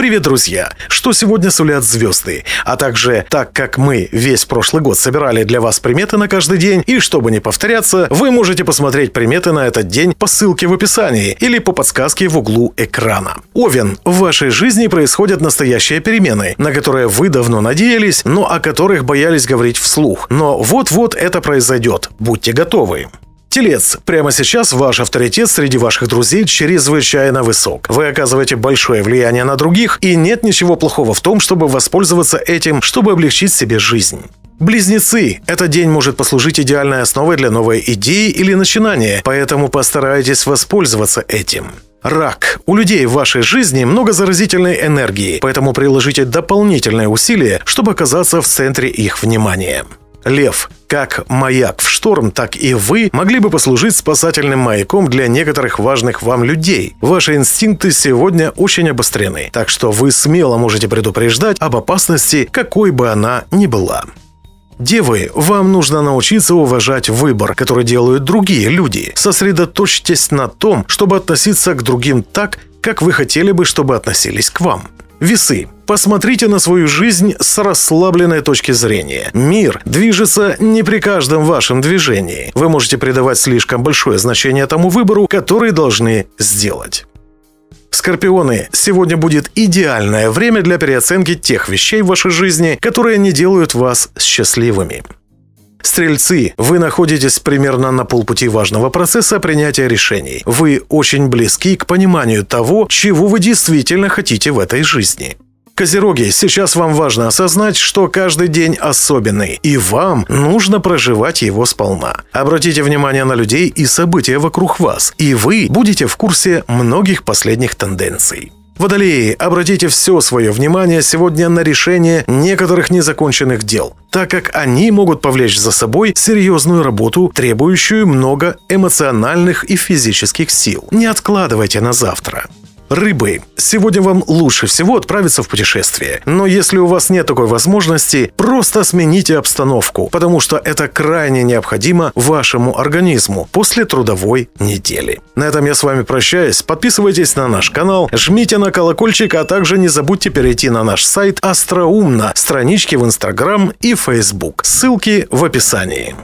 Привет, друзья! Что сегодня сулят звезды? А также, так как мы весь прошлый год собирали для вас приметы на каждый день, и чтобы не повторяться, вы можете посмотреть приметы на этот день по ссылке в описании или по подсказке в углу экрана. Овен, в вашей жизни происходят настоящие перемены, на которые вы давно надеялись, но о которых боялись говорить вслух. Но вот-вот это произойдет. Будьте готовы. Телец. Прямо сейчас ваш авторитет среди ваших друзей чрезвычайно высок. Вы оказываете большое влияние на других, и нет ничего плохого в том, чтобы воспользоваться этим, чтобы облегчить себе жизнь. Близнецы. Этот день может послужить идеальной основой для новой идеи или начинания, поэтому постарайтесь воспользоваться этим. Рак. У людей в вашей жизни много заразительной энергии, поэтому приложите дополнительные усилия, чтобы оказаться в центре их внимания. Лев. Как маяк в шторм, так и вы могли бы послужить спасательным маяком для некоторых важных вам людей. Ваши инстинкты сегодня очень обострены, так что вы смело можете предупреждать об опасности, какой бы она ни была. Девы, вам нужно научиться уважать выбор, который делают другие люди. Сосредоточьтесь на том, чтобы относиться к другим так, как вы хотели бы, чтобы относились к вам. Весы. Посмотрите на свою жизнь с расслабленной точки зрения. Мир движется не при каждом вашем движении. Вы можете придавать слишком большое значение тому выбору, который должны сделать. Скорпионы, сегодня будет идеальное время для переоценки тех вещей в вашей жизни, которые не делают вас счастливыми. Стрельцы, вы находитесь примерно на полпути важного процесса принятия решений. Вы очень близки к пониманию того, чего вы действительно хотите в этой жизни. Козероги, сейчас вам важно осознать, что каждый день особенный, и вам нужно проживать его сполна. Обратите внимание на людей и события вокруг вас, и вы будете в курсе многих последних тенденций. Водолеи, обратите все свое внимание сегодня на решение некоторых незаконченных дел, так как они могут повлечь за собой серьезную работу, требующую много эмоциональных и физических сил. Не откладывайте на завтра. Рыбы. Сегодня вам лучше всего отправиться в путешествие. Но если у вас нет такой возможности, просто смените обстановку, потому что это крайне необходимо вашему организму после трудовой недели. На этом я с вами прощаюсь. Подписывайтесь на наш канал, жмите на колокольчик, а также не забудьте перейти на наш сайт Остроумно, странички в Инстаграм и Фейсбук. Ссылки в описании.